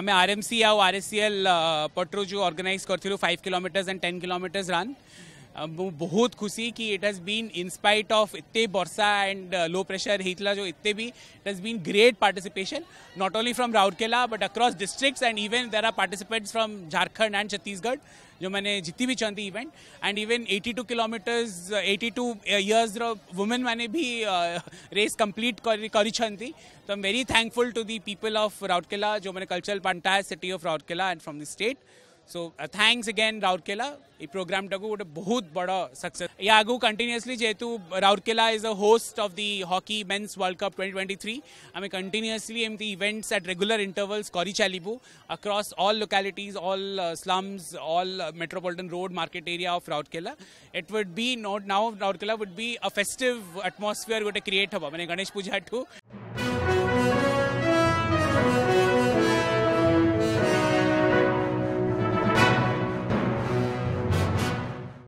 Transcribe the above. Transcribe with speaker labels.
Speaker 1: आम R M C R S C L पटर जो अर्गानाइज करूँ five kilometres and ten kilometres run मु बहुत खुशी कि it has been in spite of इतने बर्सा एंड लो प्रेशर हीतला जो इतने भी it has been great participation not only from Rourkela but across districts and even there are participants from Jharkhand and Chhattisgarh जो मैंने जीती भी चाहती event and even 82 kilometres to years women मैंने भी रेस uh, कंप्लीट करी तो am very thankful to the people of Rourkela जो मैंने कल्चरल पंटा है city of Rourkela and from the state so thanks again Rourkela ये प्रोग्राम टाक गोटे बहुत बड़ा सक्सेस या आगू कंटिन्यूअसली जेहतु Rourkela is a host of the hockey men's world cup 2023 आम कंटिन्यूअसली एम इवेंट्स एट रेगुलर इंटरवल्स कर चलू across all localities all slums all metropolitan road market area of Rourkela it would be not now Rourkela would be a festive atmosphere गोटे create हम मैंने गणेश पूजा to